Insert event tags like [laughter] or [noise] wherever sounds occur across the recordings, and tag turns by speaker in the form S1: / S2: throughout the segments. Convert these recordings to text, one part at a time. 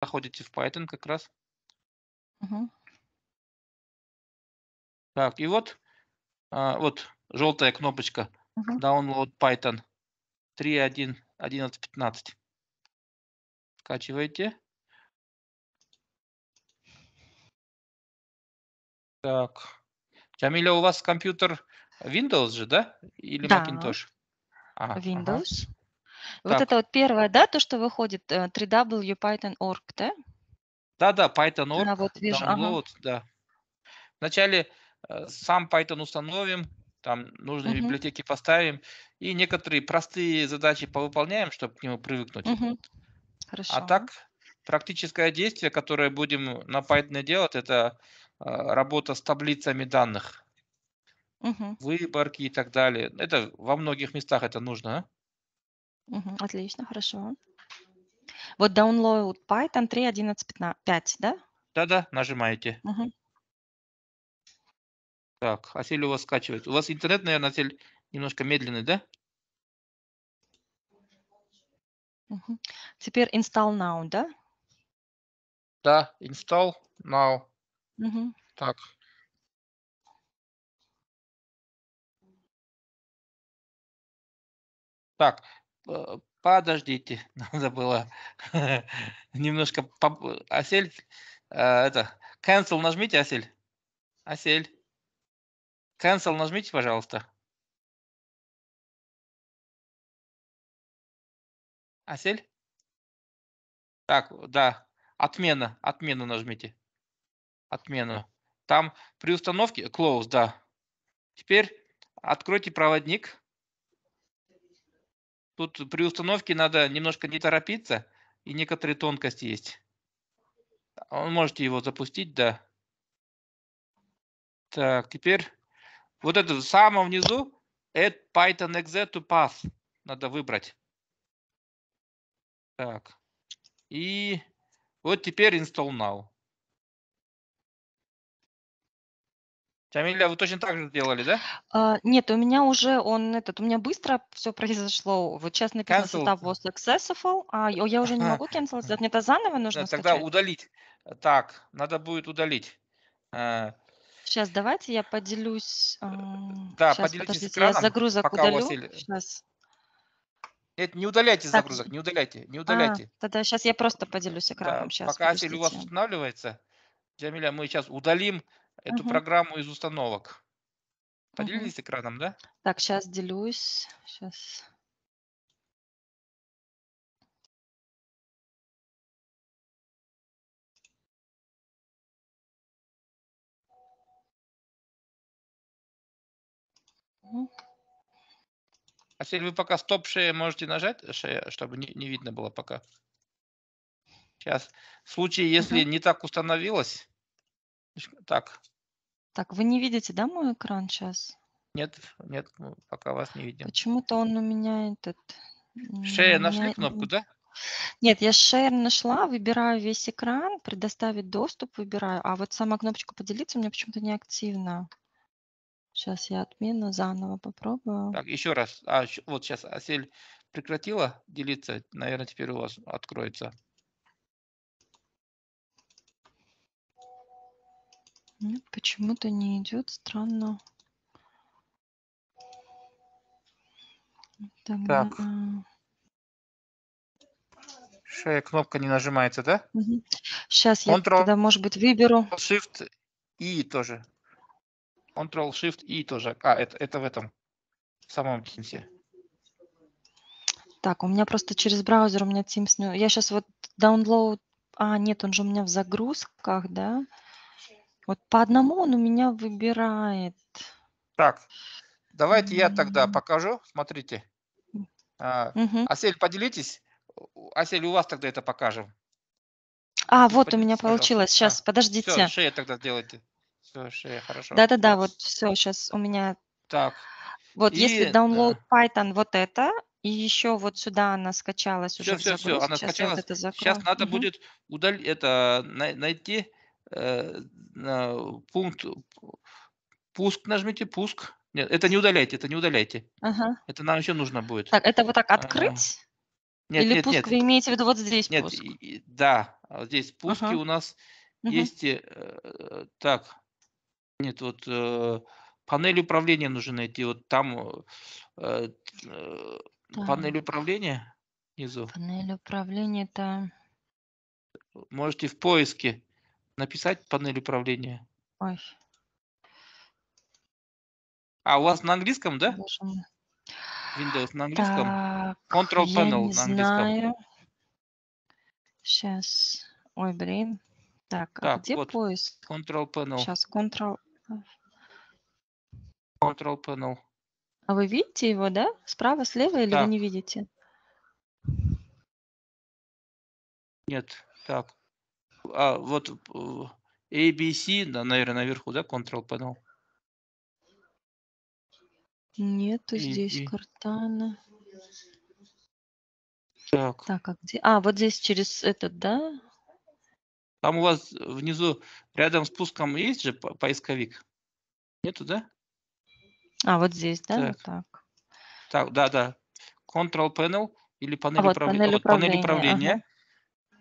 S1: заходите в Python как раз. Угу. Так, и вот, а, вот желтая кнопочка угу. Download Python 3.11.15. Скачивайте. Так. Джамиля, у вас компьютер Windows же, да? Или да. Macintosh? А, Windows.
S2: Ага. Вот так. это вот первое, да, то, что выходит, 3w.python.org, э, да?
S1: Да-да, Python.org, а, вот, вижу, download, ага. да. Вначале э, сам Python установим, там нужные uh-huh. библиотеки поставим и некоторые простые задачи повыполняем, чтобы к нему привыкнуть. Uh-huh. Хорошо. А так практическое действие, которое будем на Python делать, это э, работа с таблицами данных, uh-huh. выборки и так далее. Это во многих местах это нужно. А?
S2: Угу, отлично, хорошо. Вот download Python 3.11.5, да?
S1: Да-да, нажимаете. Угу. Так, а у вас скачивает. У вас интернет, наверное, тель немножко медленный, да?
S2: Угу. Теперь install now, да?
S3: Да, install now. Угу. Так.
S1: Так, Э, подождите, [laughs] надо было
S3: [laughs]
S1: немножко... Осель, э, это, cancel нажмите, Осель. Осель. Cancel нажмите, пожалуйста.
S3: Осель? Так, да.
S1: Отмена. Отмену нажмите. Отмену. Там при установке close, да. Теперь откройте проводник. Тут при установке надо немножко не торопиться, и некоторые тонкости есть. Вы а, можете его запустить, да. Так, теперь вот это в самом внизу add Python exe to path надо выбрать. Так. И вот теперь install now. Джамиля, вы точно так же делали, да?
S2: А, нет, у меня уже он этот, у меня быстро все произошло. Вот сейчас написано Cancel. состав was successful, а я уже не могу cancelать, мне это заново нужно да, Тогда
S1: удалить. Так, надо будет удалить. А.
S2: Сейчас давайте я поделюсь. Да, сейчас, поделитесь экраном. Я загрузок пока удалю. Василий... Сейчас.
S1: Нет, не удаляйте так. загрузок, не удаляйте, не а, удаляйте.
S2: А, тогда сейчас я просто поделюсь экраном. Да, сейчас, пока Асель у вас
S1: устанавливается, Джамиля, мы сейчас удалим
S2: эту Ага. программу
S1: из установок. Мгм. Поделились экраном, да?
S2: Так, сейчас делюсь. Сейчас.
S1: А теперь вы пока стоп шея можете нажать, шея, чтобы не, не видно было пока. Сейчас. В случае, если не так установилось, так.
S2: Так, вы не видите, да, мой экран сейчас?
S1: Нет, нет, мы пока вас не
S2: видим. Почему-то он у меня этот... Шея нашли меня... кнопку, да? Нет, я share нашла, выбираю весь экран, предоставить доступ выбираю, а вот сама кнопочка поделиться у меня почему-то не активна. Сейчас я отмену, заново попробую.
S1: Так, еще раз. А, вот сейчас Асель прекратила делиться, наверное, теперь у вас откроется.
S2: Нет, почему-то не идет. Странно. Тогда...
S1: Так. А. Шея э, кнопка не нажимается, да?
S2: Угу. Сейчас я тогда, может быть, выберу.
S1: Shift и тоже. Ctrl Shift и тоже. А, это, это в этом в самом Teams.
S2: Так, у меня просто через браузер у меня Teams. Я сейчас вот download. А, нет, он же у меня в загрузках, да? Вот по одному он у меня выбирает.
S1: Так, давайте я тогда покажу. Смотрите. А, угу. Асель, поделитесь. Асель, у вас тогда это покажем.
S2: А, вот Поделитесь, у меня получилось. Сейчас, а, подождите. Все,
S1: шея тогда делайте. Все, шея, хорошо. Да-да-да, вот
S2: все, сейчас у меня...
S1: Так. Вот и, если download
S2: да. Python, вот это, и еще вот сюда она скачалась все, уже. Все, все, все, она сейчас скачалась. Вот сейчас надо угу. будет
S1: удалить это найти Э, пункт
S2: пуск, нажмите пуск.
S1: Нет, это не удаляйте, это не удаляйте. Ага. Это нам еще нужно будет.
S2: Так, это вот так открыть? А, нет, Или нет, пуск нет. вы имеете в виду вот здесь нет, пуск?
S1: И, да, а здесь пуски ага. у нас угу. есть. Э, э, так, нет, вот э, панель управления нужно найти. Вот там э, э, панель управления внизу.
S2: Панель управления там.
S1: Можете в поиске Написать панель управления. Ой. А у вас на английском, да? Должен... Windows на английском?
S2: Так, Control Panel на английском. Знаю. Сейчас. Ой, блин. Так, а так а где вот. поиск?
S1: Control Panel. Сейчас Control... Control Panel.
S2: А вы видите его, да? Справа, слева или да. вы не видите?
S1: Нет. Так а, вот э, ABC, да, наверное, наверху, да, Control Panel?
S2: Нету и, здесь и... Картана. Так. Так, а где? А, вот здесь через этот, да?
S1: Там у вас внизу, рядом с пуском есть же поисковик?
S2: Нету, да? А, вот здесь, да? Так, так.
S1: так да, да. Control Panel или а панель а, управления. Вот, панель управления. Вот, панель управления. Ага.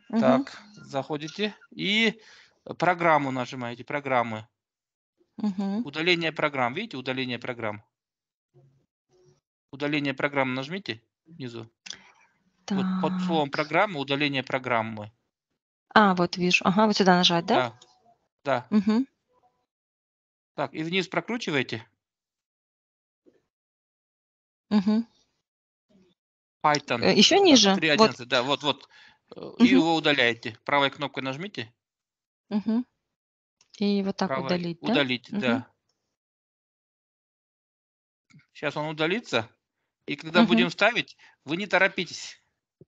S1: Так, заходите и программу нажимаете, программы. Угу. Удаление программ. Видите, удаление программ? Удаление программ нажмите внизу. Так. Вот под словом "программы" удаление программы.
S2: А, вот вижу. Ага, вот сюда нажать, да? Да. да. Угу.
S1: Так, и вниз прокручивайте. Угу. Python. Э, Еще ниже? 3.11, вот. да, вот, вот. Э, и его удаляете. Правой кнопкой нажмите.
S2: Угу. И вот так Правой. удалить, да? Удалить,
S1: угу. да. Сейчас он удалится. И когда угу. будем ставить, вы не торопитесь.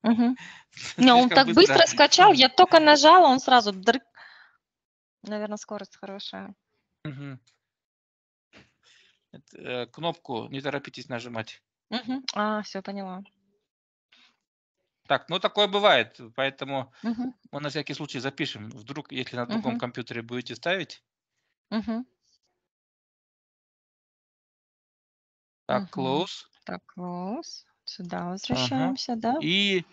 S2: Угу. [laughs] Но он так быстро. быстро скачал, я только нажала, он сразу... Дрык. Наверное, скорость хорошая.
S1: Угу. Кнопку не торопитесь нажимать.
S2: Угу. А, все, поняла.
S1: Так, ну такое бывает, поэтому угу. мы на всякий случай запишем. Вдруг, если на другом угу. компьютере будете ставить.
S3: Угу.
S2: Так, close. Так, close. Сюда возвращаемся, ага. да?
S1: И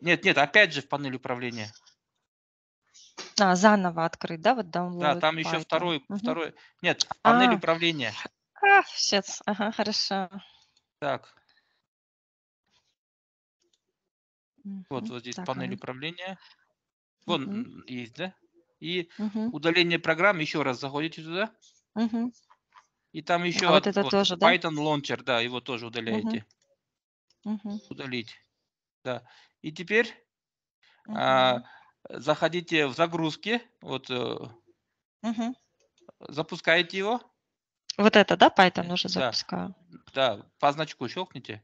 S1: нет, нет, опять же в панель управления.
S2: А, заново открыть, да, вот download. Да, там еще
S1: второй, угу. второй. Нет, а. панель а. управления.
S2: А, сейчас, ага, хорошо.
S1: Так, Угу. Вот, вот здесь так, а панель он. управления. Вон есть, да? И угу. удаление программ, еще раз заходите туда. Угу. И там еще а вот, от, это вот, тоже, да? Python Launcher, да, его тоже удаляете. Угу. Удалить. Да. И теперь угу. а, заходите в загрузки, вот угу. запускаете его.
S2: Вот это, да, Python уже да. запускаю?
S1: Да, по значку щелкните.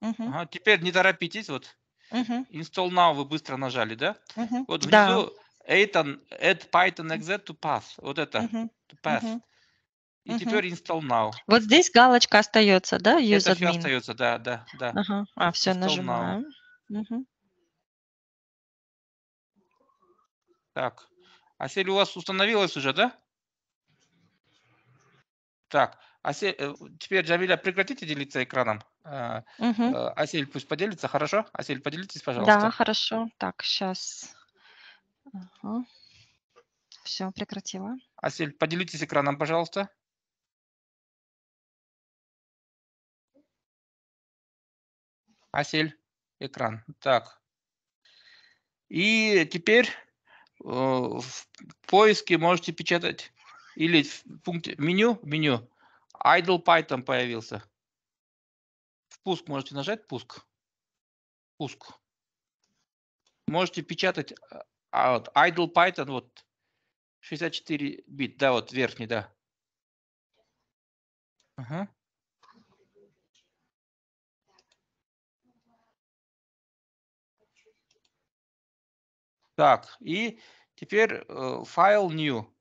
S2: Угу. Ага, теперь
S1: не торопитесь, вот Угу. Install now вы быстро нажали, да? Угу. Вот внизу да. Aton, add Python exe to path Вот это. Угу. To pass. Угу. И угу. теперь install now.
S2: Вот здесь галочка остается, да? Use это admin. все
S1: остается, да, да, да. Ага. А, все, install нажимаем. Now. Угу. Так. А Сель у вас установилась уже, да? Так. Асель, э, теперь, Джавиля, прекратите делиться экраном.
S2: Угу.
S1: Асель пусть поделится, хорошо? Асель, поделитесь, пожалуйста. Да,
S2: хорошо. Так, сейчас. Ага. Все, прекратила.
S1: Асель, поделитесь экраном, пожалуйста. Асель, экран. Так. И теперь э, в поиске можете печатать или в пункте меню, меню Idle Python появился. Впуск можете нажать, пуск. Пуск. Можете печатать а, а вот, Idle Python, вот 64 бит, да, вот верхний, да.
S3: Ага. Так, и
S1: теперь э, файл new.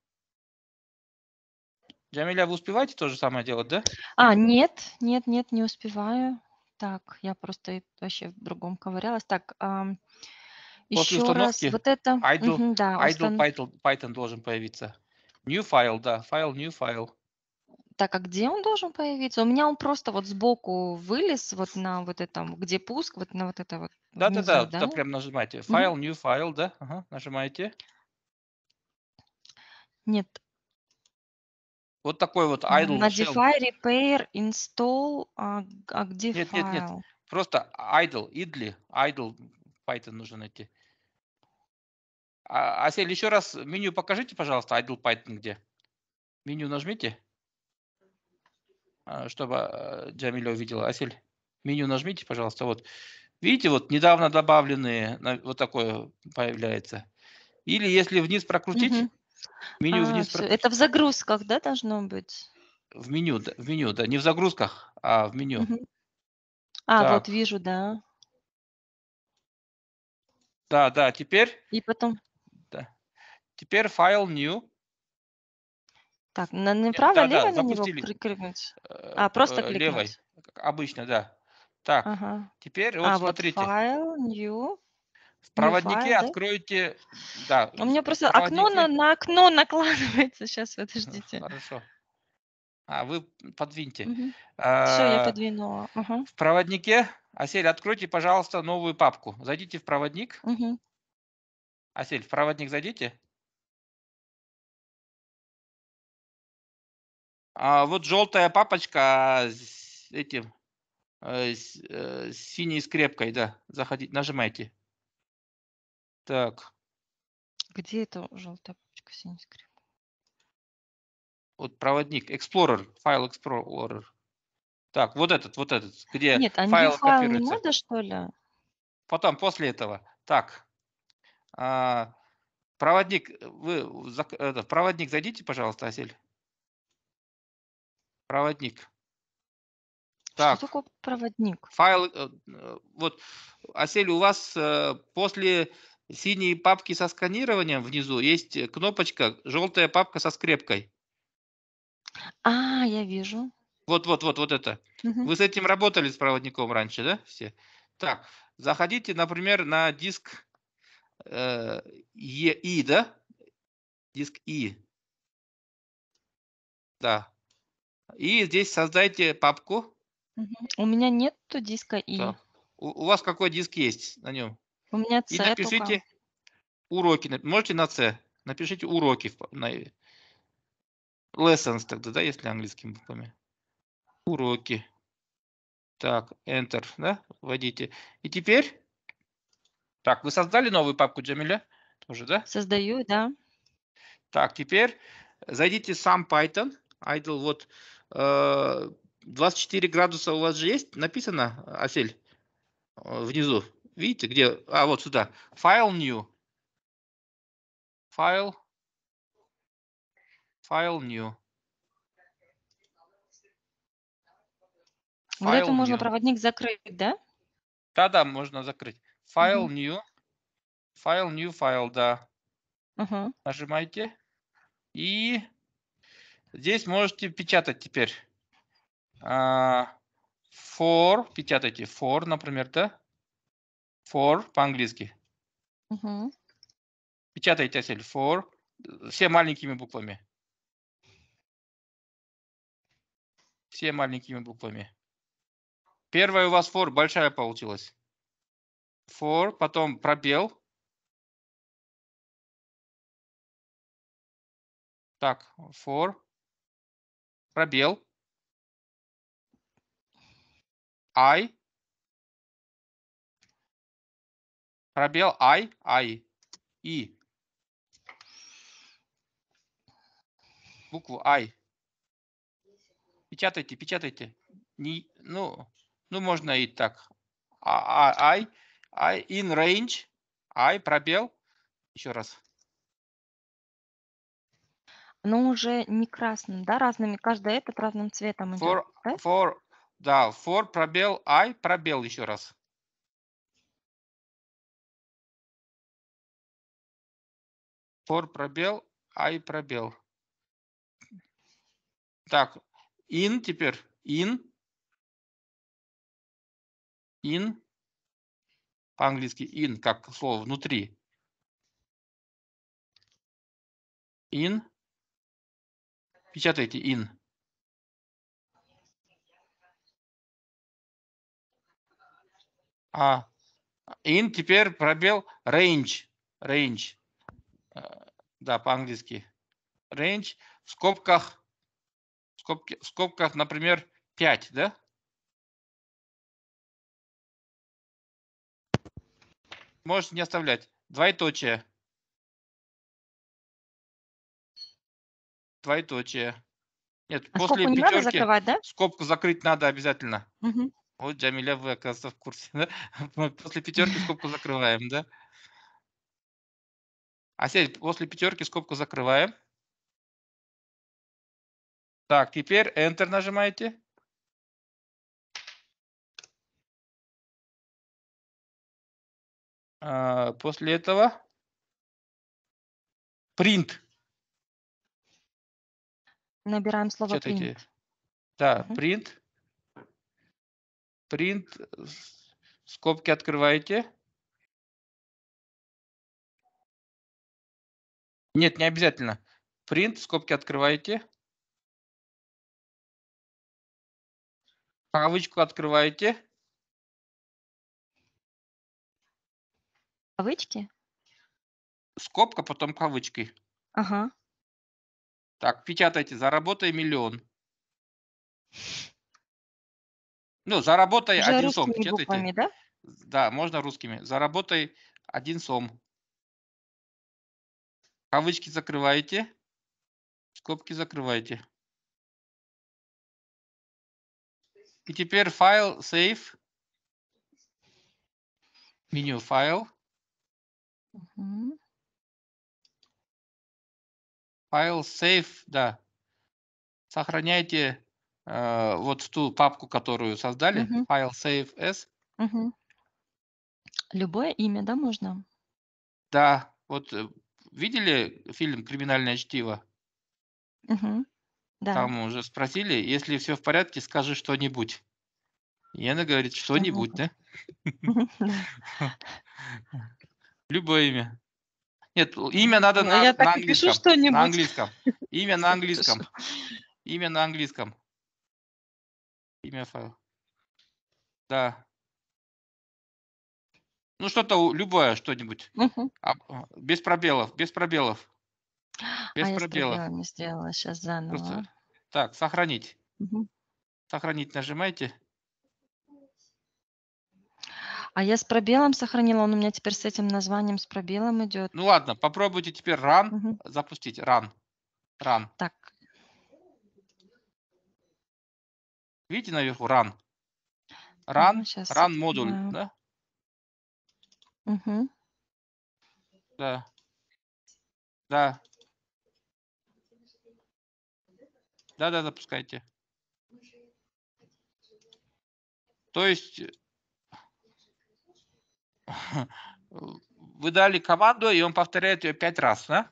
S1: Джамиля, вы успеваете то же самое делать, да?
S2: А, нет, нет, нет, не успеваю. Так, я просто вообще в другом ковырялась. Так, эм, После еще установки раз, вот это... Idle, угу, да, idle устан...
S1: Python, Python должен появиться. New file, да, файл, new file.
S2: Так, а где он должен появиться? У меня он просто вот сбоку вылез, вот на вот этом, где пуск, вот на вот это вот. Да-да-да, да, да, прям нажимаете. Файл, угу.
S1: new file, да, ага, нажимаете. Нет, вот такой вот idle На shell. DeFi
S2: repair install, а, а где Нет, файл? нет, нет.
S1: Просто idle, idly, idle Python нужно найти. А, Асель, еще раз меню покажите, пожалуйста, idle Python где. Меню нажмите, а, чтобы э, Джамиля увидела. Асель, меню нажмите, пожалуйста. Вот. Видите, вот недавно добавленные, вот такое появляется. Или если вниз прокрутить, Меню а, вниз... все. Это в
S2: загрузках, да, должно быть?
S1: В меню, в меню, да, не в загрузках, а в меню. Угу.
S2: А, так. вот вижу, да.
S1: Да, да, теперь... И потом... Да. Теперь файл new.
S2: Так, на, направо, да, лево да, на него прикрикнуть? Э, а, просто э, кликнуть. Левой,
S1: обычно, да. Так, ага.
S2: теперь а вот а, смотрите. Вот файл, new. В ну, проводнике Wi-Fi,
S1: откройте... Да? да. У меня просто проводнике... окно на,
S2: на окно [laughs] накладывается. Сейчас, подождите. Хорошо. А,
S1: вы подвиньте. Угу. Все, я а,
S2: подвинула. Угу. В
S1: проводнике, Асель, откройте, пожалуйста, новую папку. Зайдите в проводник. Угу. Асель, в проводник зайдите. А вот желтая папочка а, с этим, э, с, э, с синей скрепкой, да, заходите, нажимайте. Так.
S2: Где эта желтая папочка синий скрипт?
S1: Вот проводник, Explorer, файл Explorer. Так, вот этот, вот этот, где Нет, а файл, файл копируется. не надо, что ли? Потом, после этого. Так. А, проводник, вы, за, это, проводник зайдите, пожалуйста, Асель. Проводник. Так. Что такое проводник? Файл, э, э, вот, Асель, у вас э, после синие папки со сканированием внизу есть э, кнопочка, желтая папка со скрепкой.
S2: А, я вижу.
S1: Вот, вот, вот, вот это. Угу. Вы с этим работали с проводником раньше, да? Все. Так, заходите, например, на диск э, EI, да? Диск И. Да. И здесь создайте папку.
S2: Угу. У меня нет диска И. Да.
S1: У, у вас какой диск есть на нем?
S2: У меня С И напишите только.
S1: уроки. Можете на С. Напишите уроки на lessons тогда, да, если английскими буквами. Уроки. Так, Enter, да, вводите. И теперь, так, вы создали новую папку Джамиля? Тоже, да? Создаю, да. Так, теперь зайдите сам Python. Idle, вот, 24 э, градуса у вас же есть? Написано, Асель, э, внизу. Видите, где? А, вот сюда. File new. File. File new. Вот это можно проводник
S2: закрыть, да?
S1: Да, да, можно закрыть. Файл угу. new. File new File, да. Угу. Нажимаете. И здесь можете печатать теперь. А, for, печатайте for, например, да? for по-английски. Угу. Печатаете осель for, все маленькими буквами. Все маленькими буквами. Первая у вас for большая получилась. For, потом пробел.
S3: Так, for, пробел. I,
S1: Пробел I, I, I. Букву I. Печатайте, печатайте. Не, ну, ну, можно и так. I, I, I, in range, I, пробел. Еще раз.
S2: Но уже не красным, да, разными. Каждый этот разным цветом. For,
S1: да? for, да, for, пробел, I, пробел еще раз.
S3: пор пробел, i пробел. Так, in теперь, in, in, по-английски in, как слово внутри. In, печатайте in.
S1: А in теперь пробел range, range да, по-английски, range, в скобках, в, скобки, в
S3: скобках, например, 5, да? Можете не оставлять. Двоеточие.
S1: Двоеточие. Нет, а после пятерки закрывать, да? скобку закрыть надо обязательно. Угу. Вот, Джамиля, вы, оказывается, в курсе. Да? [laughs] После пятерки скобку закрываем, да? А теперь после пятерки скобку закрываем. Так, теперь Enter
S3: нажимаете. А, после этого
S1: print.
S2: Набираем слово Читайте.
S1: print. Да, print. Print. Э, скобки
S3: открываете. Нет, не обязательно. Print, скобки открываете. Кавычку открываете.
S1: Кавычки? Скобка, потом кавычки. Ага. Так, печатайте. Заработай миллион. Ну, заработай Уже один сом. Печатайте. Буквами, да? да, можно русскими. Заработай один сом. Кавычки закрываете. Скобки закрываете.
S3: И теперь файл save. Меню файл.
S1: Файл save, да. Сохраняйте э, вот в ту папку, которую создали. Угу. Файл save as.
S2: Угу. Любое имя, да, можно?
S1: Да, вот э, Видели фильм «Криминальное чтиво»?
S2: Угу. Да. Там
S1: уже спросили, если все в порядке, скажи что-нибудь. И она говорит, что-нибудь, да? Любое имя. Нет, имя надо ну, на, английском. На английском. Имя на английском. Имя на английском. Имя файл. Да. Ну, что-то любое, что-нибудь. Мгм. А, а, без пробелов, без пробелов,
S2: а, без А я с пробелов. сделала сейчас Просто заново.
S1: так, сохранить. Мгм. Сохранить нажимаете.
S2: А я с пробелом сохранила, он у меня теперь с этим названием с пробелом идет.
S1: Ну ладно, попробуйте теперь run Мгм. запустить. Run. Run. Так, Видите наверху run? Run, сейчас run модуль, да? Мгм. Да. Да. Да-да, запускайте. То есть э, [laughs] вы дали команду, и он повторяет ее пять раз, да?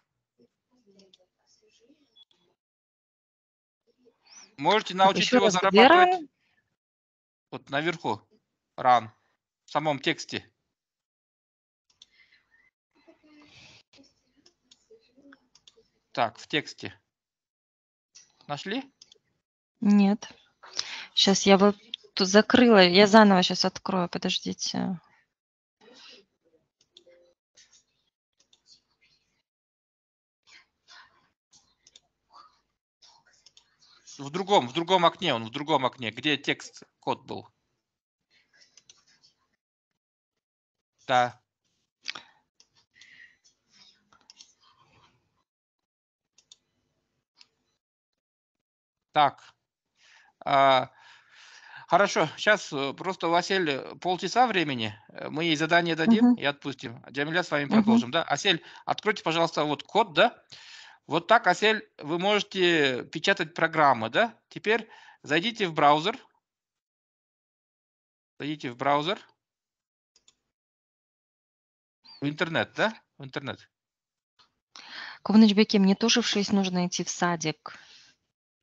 S1: Можете научить еще его раз зарабатывать вот наверху, ран, в самом тексте. Так, в тексте. Нашли?
S2: Нет. Сейчас я вот тут закрыла. Я заново сейчас открою. Подождите.
S1: В другом, в другом окне он, в другом окне. Где текст, код был? Да. Так. А, хорошо, сейчас э, просто Василь, полчаса времени. Э, мы ей задание дадим угу. и отпустим. Джамиля с вами угу. продолжим. Да? Асель, откройте, пожалуйста, вот код, да? Вот так, Асель, вы можете печатать программы, да? Теперь зайдите в браузер. Зайдите в браузер. В интернет, да? В интернет.
S2: Куванычбеке, мне тоже в 6 нужно идти в садик.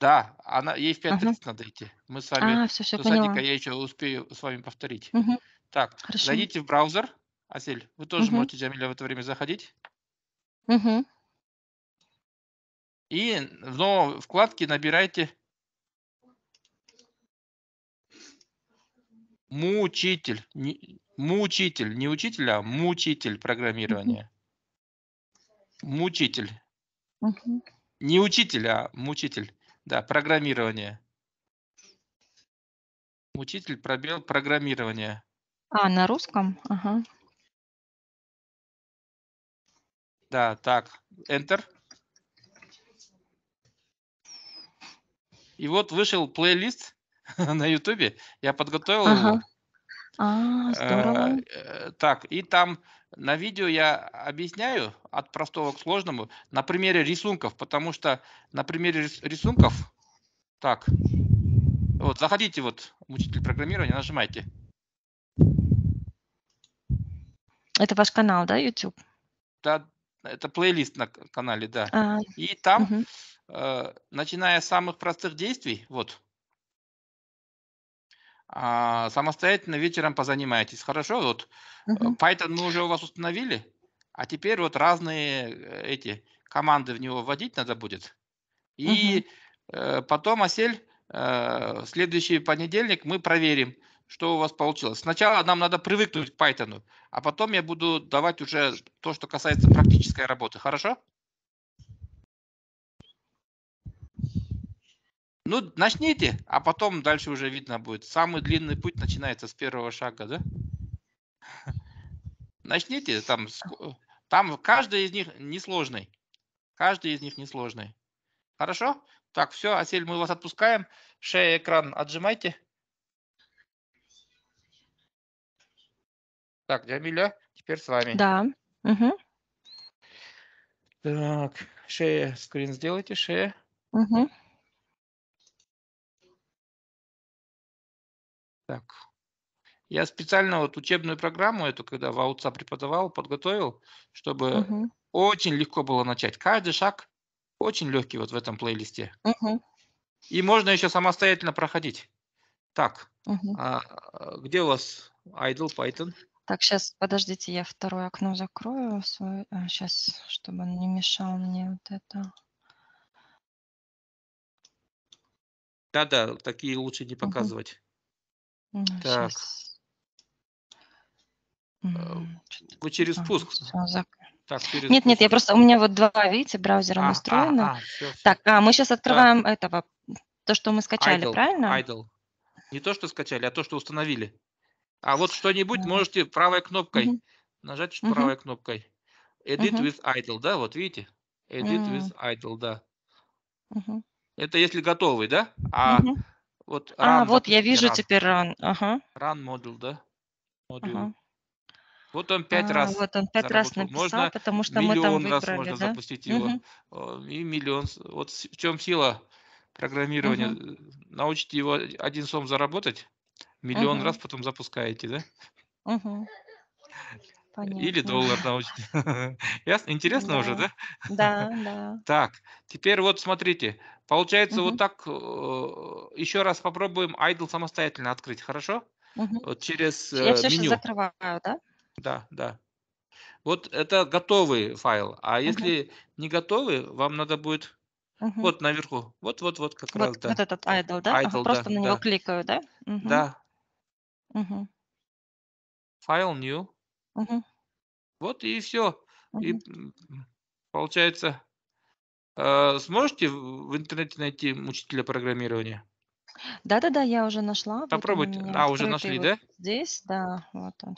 S1: Да, она, ей в пятницу 5:30 надо идти. Мы с вами А, все, все, до садика, я еще успею с вами повторить. Угу. Так, Хорошо. зайдите в браузер. Асель, вы тоже Мгм. можете, Джамиля, в это время заходить. Угу. И в новой вкладке набирайте мучитель. Не- Мучитель. Не учитель, а мучитель Мгм. программирования. Мучитель. Мгм. Не учитель, а мучитель. Да, программирование. Учитель пробел программирование.
S2: А, на русском?
S1: Ага. Да, так, Enter. И вот вышел плейлист [laughs] на YouTube. Я подготовил ага. его.
S3: А, э, здорово.
S1: Э, так, и там на видео я объясняю от простого к сложному на примере рисунков, потому что на примере рисунков, так, вот заходите вот учитель программирования, нажимайте.
S2: Это ваш канал, да, YouTube?
S1: Да, это плейлист на канале, да. А, И там, угу. э, начиная с самых простых действий, вот, а, самостоятельно вечером позанимайтесь. Хорошо, вот uh Python мы уже у вас установили, а теперь вот разные э, эти команды в него вводить надо будет. И uh потом, Осель, следующий понедельник мы проверим, что у вас получилось. Сначала нам надо привыкнуть к Python, а потом я буду давать уже то, что касается практической работы. Хорошо? Ну, начните, а потом дальше уже видно будет. Самый длинный путь начинается с первого шага, да? [laughs] Начните, там, там каждый из них несложный. Каждый из них несложный. Хорошо? Так, все, Асель, мы вас отпускаем. Шея экран отжимайте. Так, Джамиля, теперь с вами. Да.
S2: Угу. Так,
S1: шея, скрин сделайте, шея. Угу. Так. Я специально вот учебную программу эту, когда в АУЦА преподавал, подготовил, чтобы угу. очень легко было начать. Каждый шаг очень легкий вот в этом плейлисте. Угу. И можно еще самостоятельно проходить. Так, угу. а, где у вас Idle Python?
S2: Так, сейчас, подождите, я второе окно закрою. Свой, а, сейчас, чтобы он не мешал мне вот это.
S1: Да-да, такие лучше не показывать так. Э, вы через пуск. Так, через нет, пуск. нет, я просто, у меня
S2: вот два, видите, браузера а, настроено. А, а, все, Так, а мы сейчас открываем так. этого, то, что мы скачали, Idle, правильно?
S1: Idle. Не то, что скачали, а то, что установили. А вот что-нибудь можете правой кнопкой mm -hmm. нажать, mm -hmm. правой кнопкой. Edit with idle, да, вот видите? Edit with idle, да. Это если готовый, да? А вот а, run, вот я вижу run.
S2: теперь run. Ага.
S1: Run модуль, да? Модуль. Ага. Вот он пять а, раз. Вот он пять заработал. раз написал, можно потому что миллион мы там выбрали, раз можно да? запустить его. И миллион. Вот в чем сила программирования? Угу. Научите его один сом заработать, миллион угу. раз потом запускаете, да?
S2: Угу. Или доллар
S1: научный. [laughs] Ясно? Интересно уже, Да,
S2: да? [laughs] да,
S1: Так, теперь вот смотрите. Получается вот так. Э, еще раз попробуем idle самостоятельно открыть, хорошо? Мгм. Вот через Я э, все сейчас
S2: закрываю, да?
S1: Да, да. Вот это готовый файл. А Мгм. если не готовый, вам надо будет Мгм. вот наверху. Вот, вот, вот как Вот, раз, вот да. этот
S2: idle, да? Ага, Idle, да, просто на него да. кликаю, да? Мгм. Да, Мгм.
S1: файл new. Мгм. Вот и все. И получается, э, сможете в интернете найти учителя программирования?
S2: Да-да-да, я уже нашла, Попробуйте. меня э, А, уже нашли, вот да? здесь, да, вот он